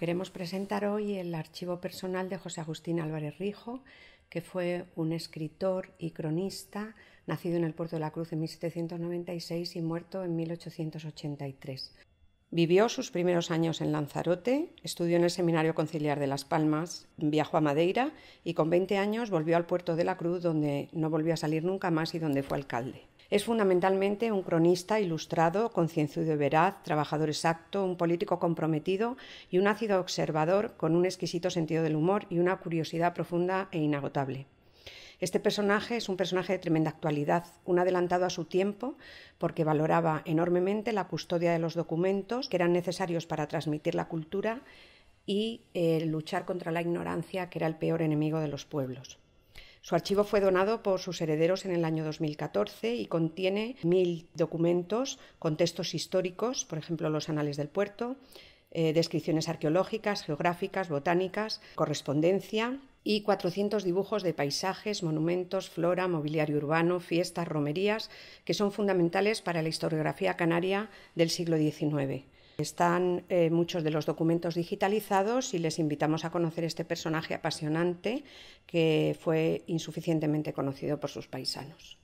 Queremos presentar hoy el archivo personal de José Agustín Álvarez Rijo, que fue un escritor y cronista nacido en el puerto de la Cruz en 1796 y muerto en 1883. Vivió sus primeros años en Lanzarote, estudió en el Seminario Conciliar de Las Palmas, viajó a Madeira y con 20 años volvió al puerto de la Cruz, donde no volvió a salir nunca más y donde fue alcalde. Es fundamentalmente un cronista ilustrado, concienzudo y veraz, trabajador exacto, un político comprometido y un ácido observador con un exquisito sentido del humor y una curiosidad profunda e inagotable. Este personaje es un personaje de tremenda actualidad, un adelantado a su tiempo, porque valoraba enormemente la custodia de los documentos que eran necesarios para transmitir la cultura y eh, luchar contra la ignorancia, que era el peor enemigo de los pueblos. Su archivo fue donado por sus herederos en el año 2014 y contiene mil documentos contextos históricos, por ejemplo, los anales del puerto, eh, descripciones arqueológicas, geográficas, botánicas, correspondencia, y 400 dibujos de paisajes, monumentos, flora, mobiliario urbano, fiestas, romerías, que son fundamentales para la historiografía canaria del siglo XIX. Están eh, muchos de los documentos digitalizados y les invitamos a conocer este personaje apasionante que fue insuficientemente conocido por sus paisanos.